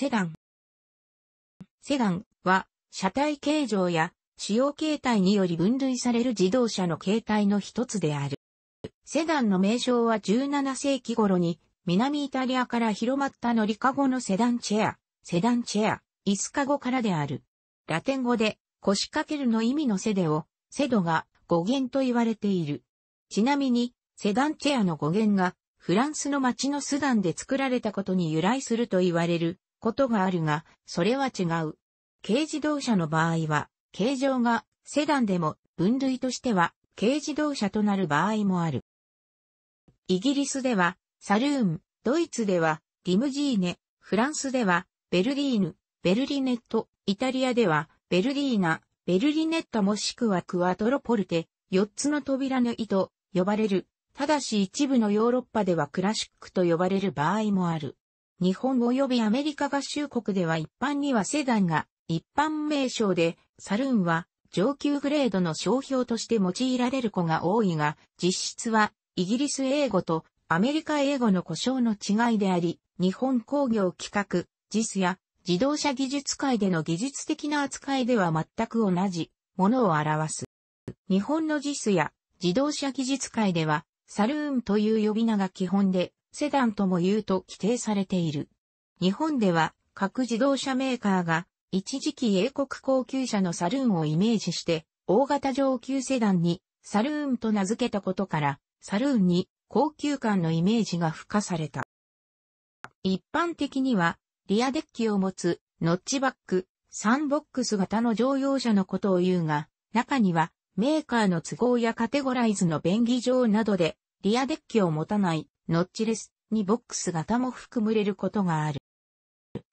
セダン。セダンは、車体形状や使用形態により分類される自動車の形態の一つである。セダンの名称は17世紀頃に南イタリアから広まった乗りかごのセダンチェア、セダンチェア、椅子かごからである。ラテン語で腰掛けるの意味のセデを、セドが語源と言われている。ちなみに、セダンチェアの語源がフランスの町のスダンで作られたことに由来すると言われることがあるが、それは違う。軽自動車の場合は、形状がセダンでも分類としては軽自動車となる場合もある。イギリスではサルーン、ドイツではリムジーネ、フランスではベルディーヌ、ベルリネット、イタリアではベルディーナ、ベルリネットもしくはクワトロポルテ、4つの扉の意図呼ばれる。ただし一部のヨーロッパではクラシックと呼ばれる場合もある。日本及びアメリカ合衆国では一般にはセダンが一般名称で、サルーンは上級グレードの商標として用いられる子が多いが、実質はイギリス英語とアメリカ英語の故障の違いであり、日本工業企画、JIS や自動車技術界での技術的な扱いでは全く同じものを表す。日本の JIS や自動車技術界では、サルーンという呼び名が基本で、セダンとも言うと規定されている。日本では各自動車メーカーが一時期英国高級車のサルーンをイメージして大型上級セダンにサルーンと名付けたことからサルーンに高級感のイメージが付加された。一般的にはリアデッキを持つノッチバック、サンボックス型の乗用車のことを言うが、中にはメーカーの都合やカテゴライズの便宜上などでリアデッキを持たないノッチレスにボックス型も含まれることがある。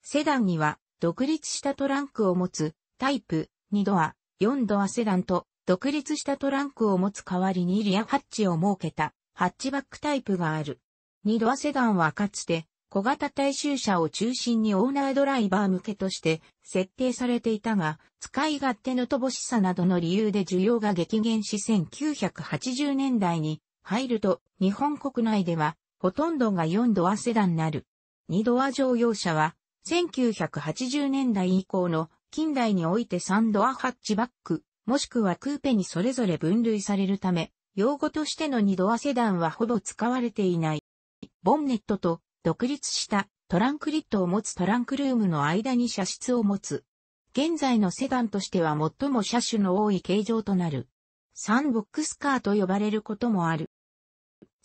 セダンには独立したトランクを持つタイプ2ドア、4ドアセダンと独立したトランクを持つ代わりにリアハッチを設けたハッチバックタイプがある。2ドアセダンはかつて小型大衆車を中心にオーナードライバー向けとして設定されていたが、使い勝手の乏しさなどの理由で需要が激減し1980年代に入ると日本国内ではほとんどが4ドアセダンなる。2ドア乗用車は、1980年代以降の近代において3ドアハッチバック、もしくはクーペにそれぞれ分類されるため、用語としての2ドアセダンはほぼ使われていない。ボンネットと独立したトランクリットを持つトランクルームの間に車室を持つ。現在のセダンとしては最も車種の多い形状となる。サンボックスカーと呼ばれることもある。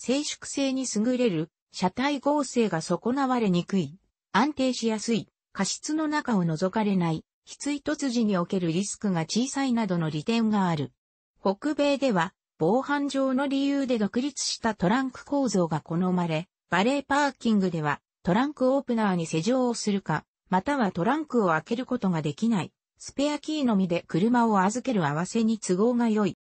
静粛性に優れる、車体合成が損なわれにくい、安定しやすい、過失の中を除かれない、非追突時におけるリスクが小さいなどの利点がある。北米では、防犯上の理由で独立したトランク構造が好まれ、バレーパーキングでは、トランクオープナーに施錠をするか、またはトランクを開けることができない、スペアキーのみで車を預ける合わせに都合が良い。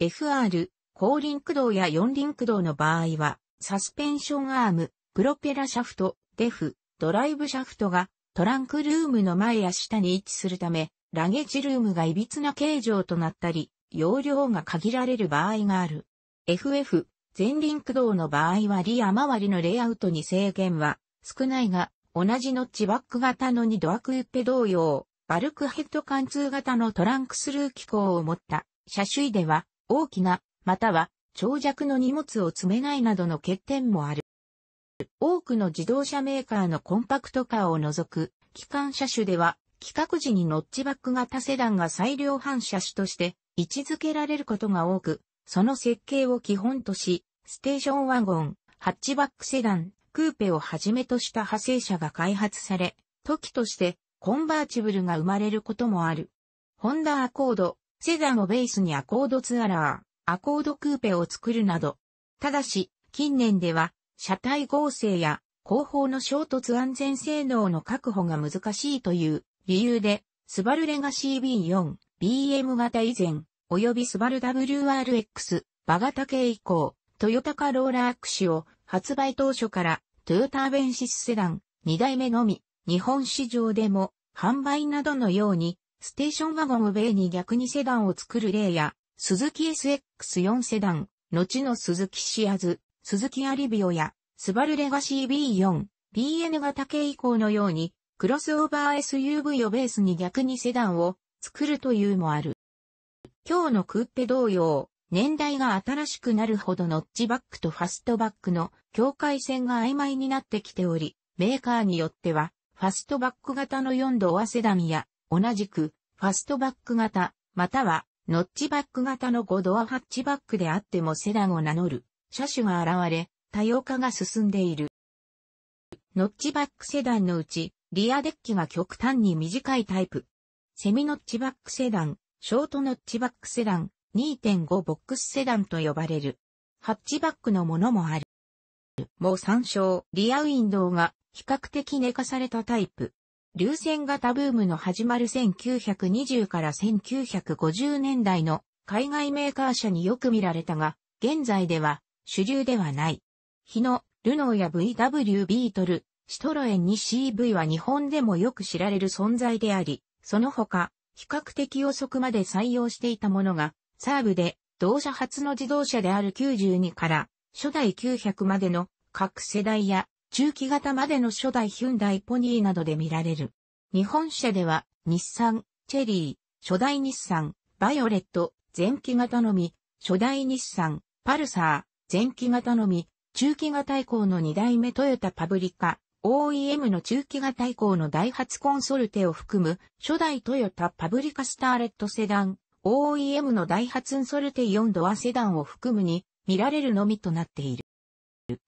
FR、後輪駆動や四輪駆動の場合は、サスペンションアーム、プロペラシャフト、デフ、ドライブシャフトがトランクルームの前や下に位置するため、ラゲージルームが歪な形状となったり、容量が限られる場合がある。FF、前輪駆動の場合はリア周りのレイアウトに制限は少ないが、同じノッチバック型の2ドアクユッペ同様、バルクヘッド貫通型のトランクスルー機構を持った車種では大きなまたは長尺の荷物を積めないなどの欠点もある。多くの自動車メーカーのコンパクトカーを除く、機関車種では、規格時にノッチバック型セダンが最良反車種として位置づけられることが多く、その設計を基本とし、ステーションワゴン、ハッチバックセダン、クーペをはじめとした派生車が開発され、時としてコンバーチブルが生まれることもある。ホンダアコード、セダンをベースにアコードツアラー。アコードクーペを作るなど、ただし、近年では、車体合成や後方の衝突安全性能の確保が難しいという理由で、スバルレガシー B4、BM 型以前、及びスバル WRX、バガタ系以降、トヨタカローラークシを発売当初からトヨターベンシスセダン2代目のみ、日本市場でも販売などのようにステーションワゴンを米に逆にセダンを作る例や鈴木 SX4 セダン、後の鈴木シアズ、鈴木アリビオや、スバルレガシー B4、BN 型系以降のように、クロスオーバー SUV をベースに逆にセダンを作るというもある。今日のクーペ同様、年代が新しくなるほどノッチバックとファストバックの境界線が曖昧になってきており、メーカーによっては、ファストバック型の4度アセダンや、同じく、ファストバック型、またはノッチバック型の5ドアハッチバックであってもセダンを名乗る車種が現れ、多様化が進んでいる。ノッチバックセダンのうち、リアデッキが極端に短いタイプ。セミノッチバックセダン、ショートノッチバックセダン、2.5ボックスセダンと呼ばれる。ハッチバックのものもある。もう参照、リアウィンドウが比較的寝かされたタイプ。流線型ブームの始まる1920から1950年代の海外メーカー車によく見られたが、現在では主流ではない。日野、ルノーや VW ビートル、シトロエンに CV は日本でもよく知られる存在であり、その他、比較的遅くまで採用していたものが、サーブで同社初の自動車である92から初代900までの各世代や中期型までの初代ヒュンダイポニーなどで見られる。日本車では、日産、チェリー、初代日産、バイオレット、前期型のみ、初代日産、パルサー、前期型のみ、中期型以降の2代目トヨタパブリカ、OEM の中期型以降のダイハツコンソルテを含む、初代トヨタパブリカスターレットセダン、OEM のダイハツンソルテ4ドアセダンを含むに見られるのみとなっている。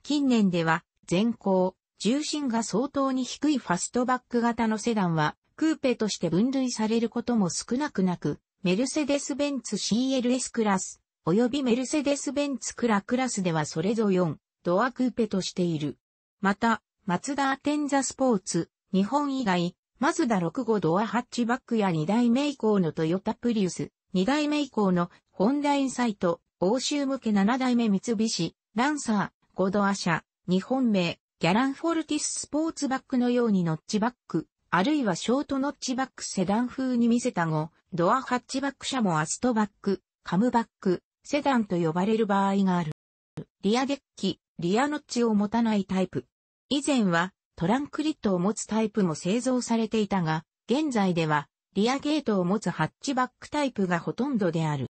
近年では前後、重心が相当に低いファストバック型のセダンは、クーペとして分類されることも少なくなく、メルセデス・ベンツ CLS クラス、及びメルセデス・ベンツクラクラスではそれぞれ4、ドアクーペとしている。また、マツダ・アテンザ・スポーツ、日本以外、マズダ65ドアハッチバックや2代目以降のトヨタプリウス、2代目以降のホンダインサイト、欧州向け7代目三菱、ランサー、5ドア車、日本名、ギャランフォルティススポーツバックのようにノッチバック、あるいはショートノッチバックセダン風に見せた後、ドアハッチバック車もアストバック、カムバック、セダンと呼ばれる場合がある。リアデッキ、リアノッチを持たないタイプ。以前はトランクリットを持つタイプも製造されていたが、現在ではリアゲートを持つハッチバックタイプがほとんどである。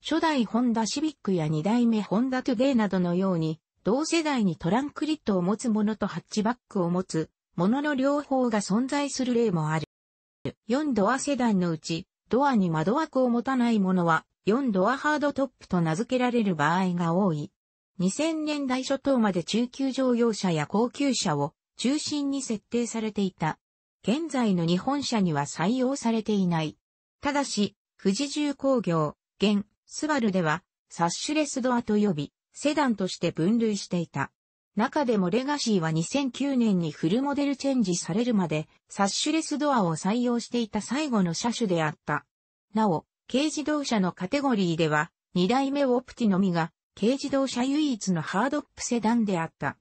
初代ホンダシビックや2代目ホンダトゥデイなどのように、同世代にトランクリットを持つ者とハッチバックを持つ者の両方が存在する例もある。4ドアセダンのうち、ドアに窓枠を持たないものは、4ドアハードトップと名付けられる場合が多い。2000年代初頭まで中級乗用車や高級車を中心に設定されていた。現在の日本車には採用されていない。ただし、富士重工業、現、スバルでは、サッシュレスドアと呼び、セダンとして分類していた。中でもレガシーは2009年にフルモデルチェンジされるまで、サッシュレスドアを採用していた最後の車種であった。なお、軽自動車のカテゴリーでは、2代目オプティのみが、軽自動車唯一のハードップセダンであった。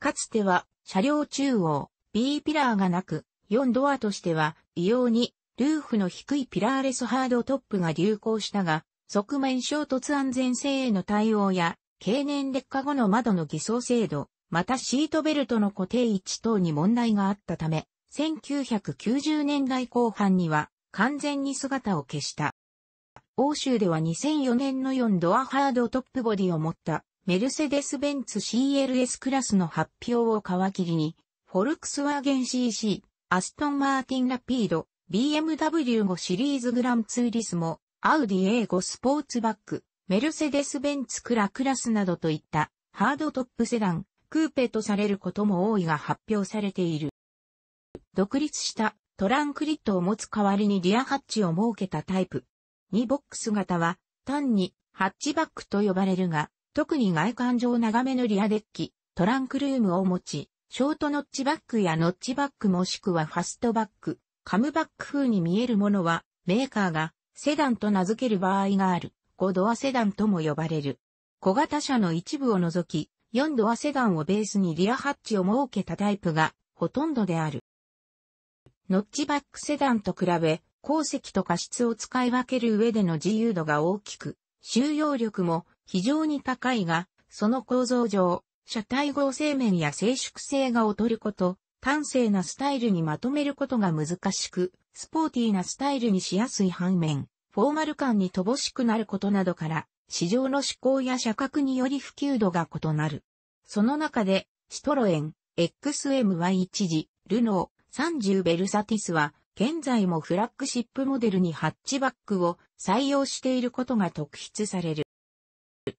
かつては、車両中央、B ピラーがなく、4ドアとしては、異様に、ルーフの低いピラーレスハードトップが流行したが、側面衝突安全性への対応や、経年劣化後の窓の偽装制度、またシートベルトの固定位置等に問題があったため、1990年代後半には完全に姿を消した。欧州では2004年の4ドアハードトップボディを持ったメルセデス・ベンツ CLS クラスの発表を皮切りに、フォルクスワーゲン CC、アストン・マーティン・ラピード、BMW5 シリーズグランツーリスモ、アウディ A5 スポーツバック、メルセデス・ベンツクラクラスなどといったハードトップセダン、クーペとされることも多いが発表されている。独立したトランクリットを持つ代わりにリアハッチを設けたタイプ。2ボックス型は単にハッチバックと呼ばれるが、特に外観上長めのリアデッキ、トランクルームを持ち、ショートノッチバックやノッチバックもしくはファストバック、カムバック風に見えるものはメーカーがセダンと名付ける場合がある。5ドアセダンとも呼ばれる。小型車の一部を除き、4ドアセダンをベースにリアハッチを設けたタイプがほとんどである。ノッチバックセダンと比べ、鉱石と過失を使い分ける上での自由度が大きく、収容力も非常に高いが、その構造上、車体合成面や静粛性が劣ること、端正なスタイルにまとめることが難しく、スポーティーなスタイルにしやすい反面、フォーマル感に乏しくなることなどから、市場の思考や社格により普及度が異なる。その中で、シトロエン、XMY 一時、ルノー、30ベルサティスは、現在もフラッグシップモデルにハッチバックを採用していることが特筆される。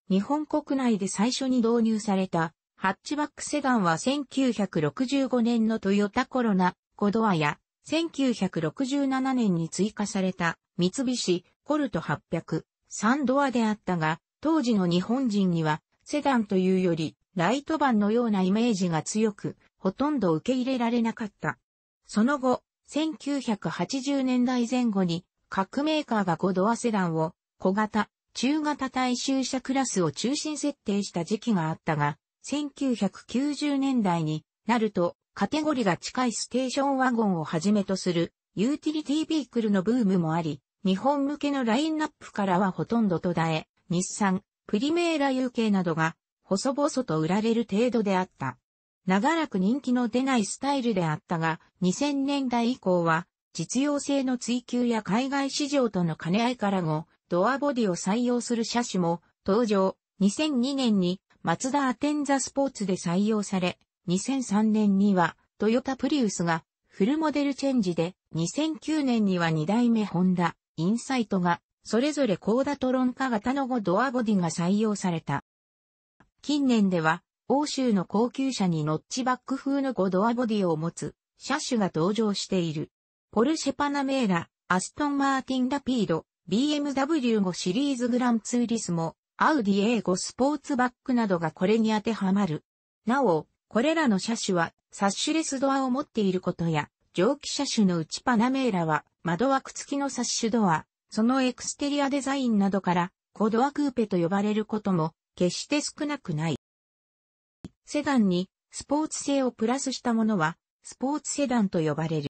日本国内で最初に導入されたハッチバックセダンは1965年のトヨタコロナ、コドアや1967年に追加された三菱、コルト800、3ドアであったが、当時の日本人には、セダンというより、ライトバンのようなイメージが強く、ほとんど受け入れられなかった。その後、1980年代前後に、各メーカーが5ドアセダンを、小型、中型大衆車クラスを中心設定した時期があったが、1990年代になると、カテゴリが近いステーションワゴンをはじめとするユーティリティビークルのブームもあり、日本向けのラインナップからはほとんど途絶え、日産、プリメーラ UK などが、細々と売られる程度であった。長らく人気の出ないスタイルであったが、2000年代以降は、実用性の追求や海外市場との兼ね合いから後、ドアボディを採用する車種も登場。2002年にマツダアテンザスポーツで採用され、2003年にはトヨタプリウスがフルモデルチェンジで、2009年には2代目ホンダ、インサイトが、それぞれコーダトロン化型の5ドアボディが採用された。近年では、欧州の高級車にノッチバック風の5ドアボディを持つ、車種が登場している。ポルシェパナメーラ、アストンマーティンラピード、BMW5 シリーズグランツーリスモ、アウディ A5 スポーツバックなどがこれに当てはまる。なお、これらの車種はサッシュレスドアを持っていることや、蒸気車種のうちパナメーラは窓枠付きのサッシュドア、そのエクステリアデザインなどから、コドアクーペと呼ばれることも決して少なくない。セダンにスポーツ性をプラスしたものは、スポーツセダンと呼ばれる。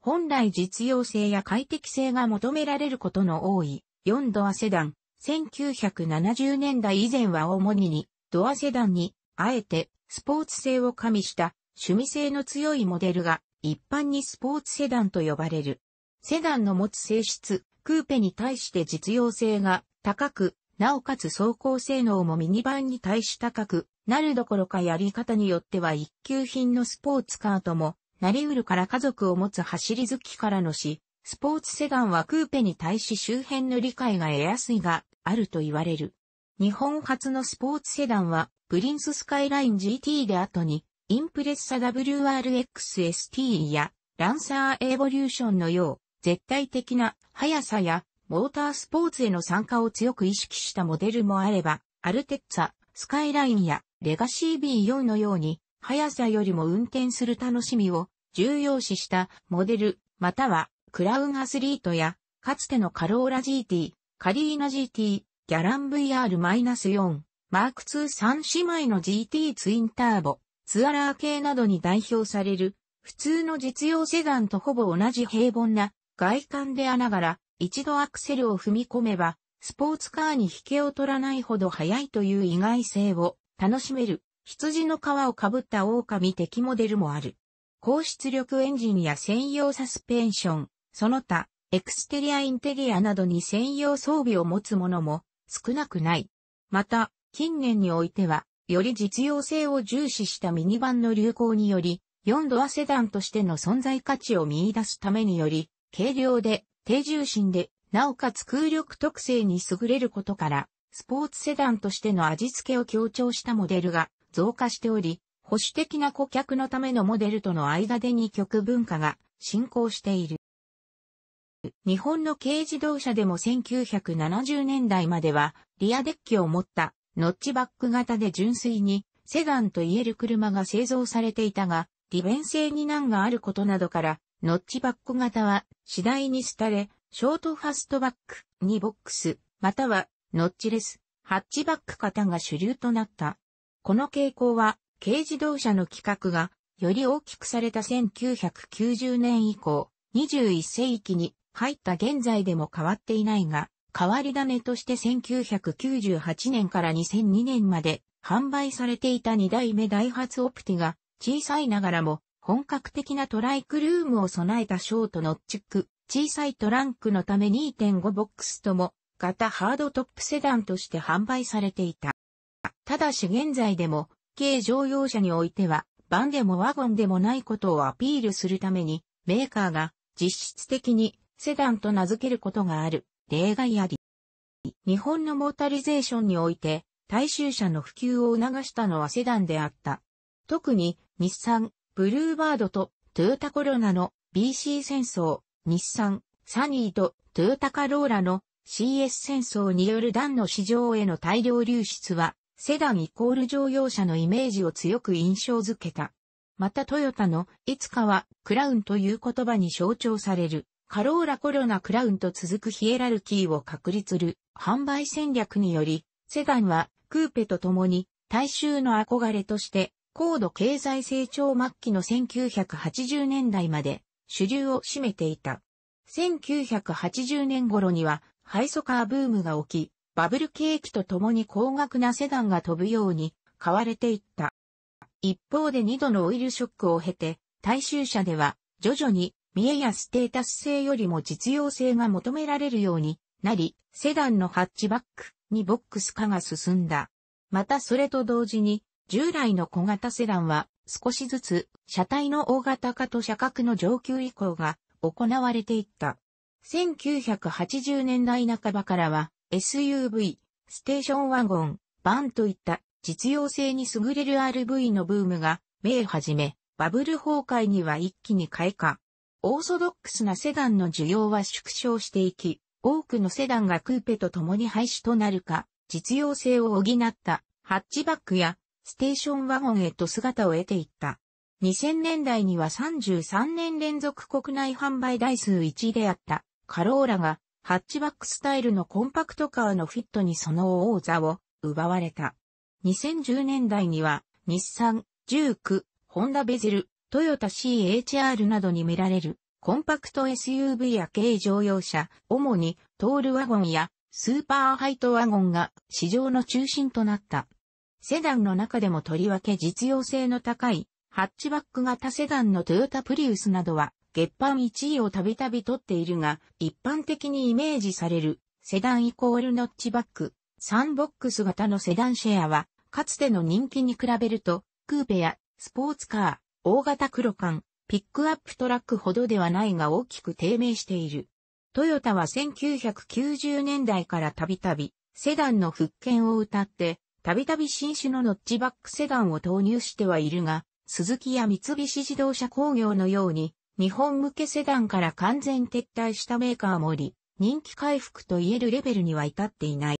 本来実用性や快適性が求められることの多い、4ドアセダン。1970年代以前は主にに、ドアセダンに、あえて、スポーツ性を加味した、趣味性の強いモデルが一般にスポーツセダンと呼ばれる。セダンの持つ性質、クーペに対して実用性が高く、なおかつ走行性能もミニバンに対し高くなるどころかやり方によっては一級品のスポーツカーともなりうるから家族を持つ走り好きからのし、スポーツセダンはクーペに対し周辺の理解が得やすいがあると言われる。日本初のスポーツセダンはプリンススカイライン GT で後にインプレッサ WRXST やランサーエボリューションのよう、絶対的な速さやモータースポーツへの参加を強く意識したモデルもあれば、アルテッツァ、スカイラインやレガシー B4 のように、速さよりも運転する楽しみを重要視したモデル、またはクラウンアスリートや、かつてのカローラ GT、カリーナ GT、ギャラン VR-4、マーク2 3姉妹の GT ツインターボ、ツアラー系などに代表される、普通の実用セダンとほぼ同じ平凡な外観であながら、一度アクセルを踏み込めば、スポーツカーに引けを取らないほど速いという意外性を楽しめる、羊の皮をかぶった狼的モデルもある。高出力エンジンや専用サスペンション、その他、エクステリアインテリアなどに専用装備を持つものも少なくない。また、近年においては、より実用性を重視したミニバンの流行により、4ドアセダンとしての存在価値を見出すためにより、軽量で、低重心で、なおかつ空力特性に優れることから、スポーツセダンとしての味付けを強調したモデルが増加しており、保守的な顧客のためのモデルとの間で2極文化が進行している。日本の軽自動車でも1970年代まではリアデッキを持ったノッチバック型で純粋にセダンと言える車が製造されていたが、利便性に難があることなどから、ノッチバック型は次第に廃れ、ショートファストバック、にボックス、またはノッチレス、ハッチバック型が主流となった。この傾向は、軽自動車の規格がより大きくされた1990年以降、21世紀に入った現在でも変わっていないが、変わり種として1998年から2002年まで販売されていた2代目ダイハツオプティが小さいながらも本格的なトライクルームを備えたショートノッチック、小さいトランクのため2.5ボックスとも型ハードトップセダンとして販売されていた。ただし現在でも軽乗用車においてはバンでもワゴンでもないことをアピールするためにメーカーが実質的にセダンと名付けることがある例外あり。日本のモータリゼーションにおいて、大衆車の普及を促したのはセダンであった。特に、日産、ブルーバードとトヨタコロナの BC 戦争、日産、サニーとトヨタカローラの CS 戦争によるダンの市場への大量流出は、セダンイコール乗用車のイメージを強く印象づけた。またトヨタのいつかはクラウンという言葉に象徴されるカローラコロナクラウンと続くヒエラルキーを確立する販売戦略により、セダンはクーペと共に大衆の憧れとして高度経済成長末期の1980年代まで主流を占めていた。1980年頃にはハイソカーブームが起き、バブル景気と共に高額なセダンが飛ぶように買われていった。一方で二度のオイルショックを経て、大衆車では徐々に見栄やステータス性よりも実用性が求められるようになり、セダンのハッチバックにボックス化が進んだ。またそれと同時に、従来の小型セダンは少しずつ車体の大型化と車格の上級移行が行われていった。1980年代半ばからは SUV、ステーションワゴン、バンといった実用性に優れる RV のブームが、目をはじめ、バブル崩壊には一気に開花。オーソドックスなセダンの需要は縮小していき、多くのセダンがクーペと共に廃止となるか、実用性を補ったハッチバックやステーションワゴンへと姿を得ていった。2000年代には33年連続国内販売台数1位であったカローラがハッチバックスタイルのコンパクトカーのフィットにその王座を奪われた。2010年代には日産、ジューク、ホンダベゼル、トヨタ CHR などに見られる、コンパクト SUV や軽乗用車、主にトールワゴンやスーパーハイトワゴンが市場の中心となった。セダンの中でもとりわけ実用性の高いハッチバック型セダンのトヨタプリウスなどは月版1位をたびたび取っているが、一般的にイメージされるセダンイコールノッチバック、サンボックス型のセダンシェアは、かつての人気に比べると、クーペやスポーツカー、大型黒缶、ピックアップトラックほどではないが大きく低迷している。トヨタは1990年代からたびたび、セダンの復権を謳って、たびたび新種のノッチバックセダンを投入してはいるが、鈴木や三菱自動車工業のように、日本向けセダンから完全撤退したメーカーもおり、人気回復と言えるレベルには至っていない。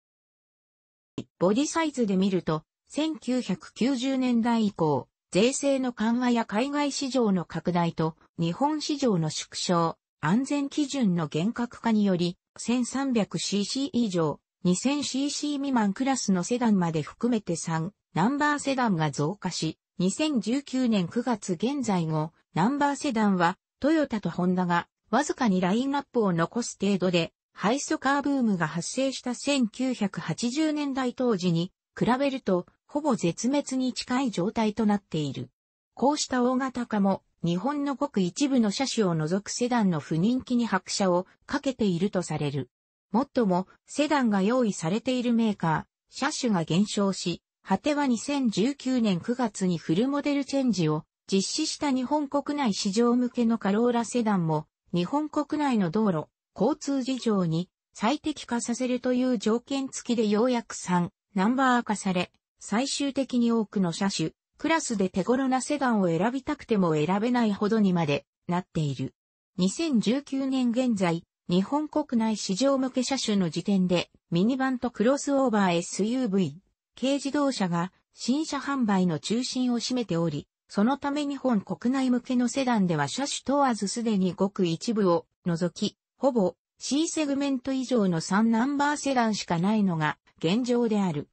ボディサイズで見ると、1990年代以降、税制の緩和や海外市場の拡大と日本市場の縮小、安全基準の厳格化により 1300cc 以上、2000cc 未満クラスのセダンまで含めて3ナンバーセダンが増加し、2019年9月現在後、ナンバーセダンはトヨタとホンダがわずかにラインナップを残す程度で、ハイソカーブームが発生した1980年代当時に比べるとほぼ絶滅に近い状態となっている。こうした大型化も、日本のごく一部の車種を除くセダンの不人気に拍車をかけているとされる。もっとも、セダンが用意されているメーカー、車種が減少し、果ては2019年9月にフルモデルチェンジを実施した日本国内市場向けのカローラセダンも、日本国内の道路、交通事情に最適化させるという条件付きでようやく3、ナンバー化され、最終的に多くの車種、クラスで手頃なセダンを選びたくても選べないほどにまでなっている。2019年現在、日本国内市場向け車種の時点で、ミニバンとクロスオーバー SUV、軽自動車が新車販売の中心を占めており、そのため日本国内向けのセダンでは車種問わずすでにごく一部を除き、ほぼ C セグメント以上の3ナンバーセダンしかないのが現状である。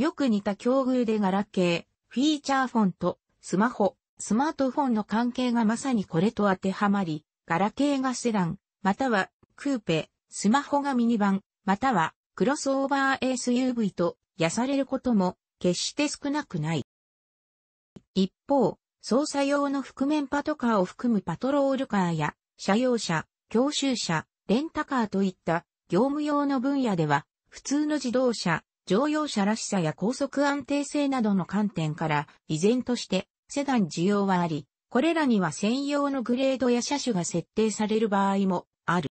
よく似た境遇でガラケー、フィーチャーフォンと、スマホ、スマートフォンの関係がまさにこれと当てはまり、ガラケーがセダン、またはクーペ、スマホがミニバン、またはクロスオーバー SUV とやされることも決して少なくない。一方、操作用の覆面パトカーを含むパトロールカーや車用車、教習車、レンタカーといった業務用の分野では、普通の自動車、乗用車らしさや高速安定性などの観点から、依然としてセダン需要はあり、これらには専用のグレードや車種が設定される場合もある。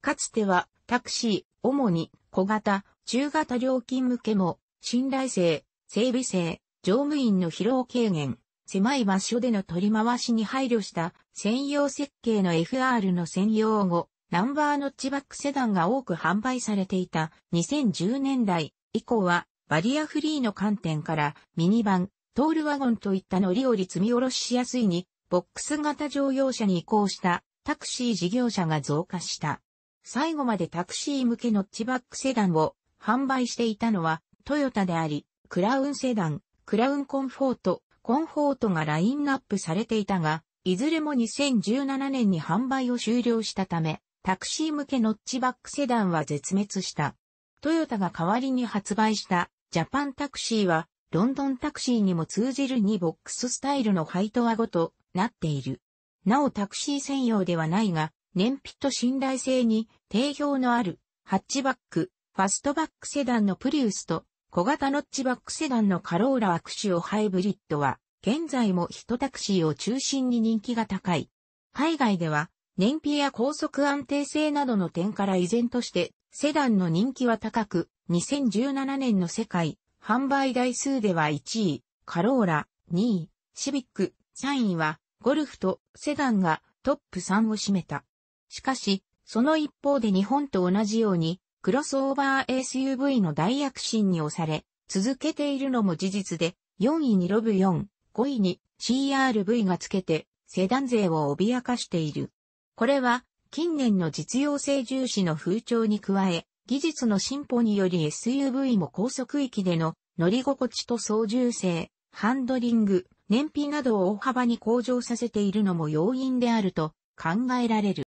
かつてはタクシー、主に小型、中型料金向けも、信頼性、整備性、乗務員の疲労軽減、狭い場所での取り回しに配慮した専用設計の FR の専用後、ナンバーノッチバックセダンが多く販売されていた2010年代以降はバリアフリーの観点からミニバン、トールワゴンといった乗り降り積み下ろしやすいにボックス型乗用車に移行したタクシー事業者が増加した。最後までタクシー向けノッチバックセダンを販売していたのはトヨタであり、クラウンセダン、クラウンコンフォート、コンフォートがラインナップされていたが、いずれも2017年に販売を終了したため、タクシー向けノッチバックセダンは絶滅した。トヨタが代わりに発売したジャパンタクシーはロンドンタクシーにも通じる2ボックススタイルのハイトワゴとなっている。なおタクシー専用ではないが、燃費と信頼性に定評のあるハッチバック、ファストバックセダンのプリウスと小型ノッチバックセダンのカローラアクシオハイブリッドは現在もヒトタクシーを中心に人気が高い。海外では燃費や高速安定性などの点から依然として、セダンの人気は高く、2017年の世界、販売台数では1位、カローラ、2位、シビック、3位は、ゴルフとセダンがトップ3を占めた。しかし、その一方で日本と同じように、クロスオーバー SUV の大躍進に押され、続けているのも事実で、4位にロブ4、5位に CRV がつけて、セダン勢を脅かしている。これは、近年の実用性重視の風潮に加え、技術の進歩により SUV も高速域での乗り心地と操縦性、ハンドリング、燃費などを大幅に向上させているのも要因であると考えられる。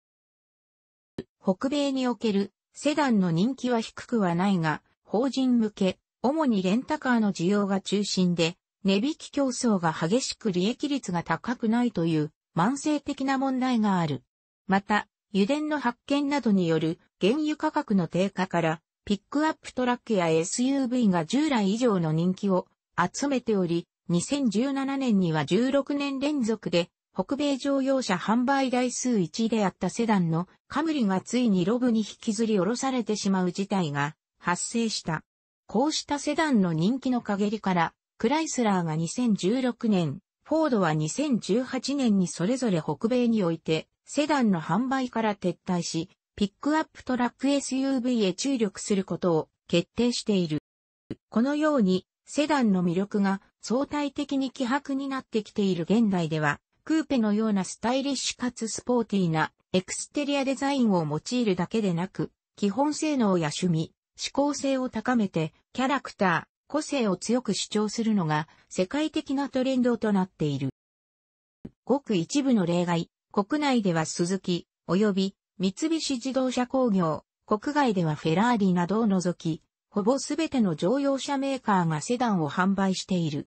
北米におけるセダンの人気は低くはないが、法人向け、主にレンタカーの需要が中心で、値引き競争が激しく利益率が高くないという慢性的な問題がある。また、油田の発見などによる原油価格の低下から、ピックアップトラックや SUV が従来以上の人気を集めており、2017年には16年連続で北米乗用車販売台数1位であったセダンのカムリがついにロブに引きずり下ろされてしまう事態が発生した。こうしたセダンの人気の陰りから、クライスラーが2016年、フォードは2018年にそれぞれ北米においてセダンの販売から撤退し、ピックアップトラック SUV へ注力することを決定している。このように、セダンの魅力が相対的に希薄になってきている現代では、クーペのようなスタイリッシュかつスポーティーなエクステリアデザインを用いるだけでなく、基本性能や趣味、思考性を高めて、キャラクター、個性を強く主張するのが世界的なトレンドとなっている。ごく一部の例外、国内ではスズキ、及び三菱自動車工業、国外ではフェラーリなどを除き、ほぼすべての乗用車メーカーがセダンを販売している。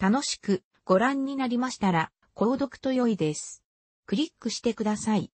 楽しくご覧になりましたら、購読と良いです。クリックしてください。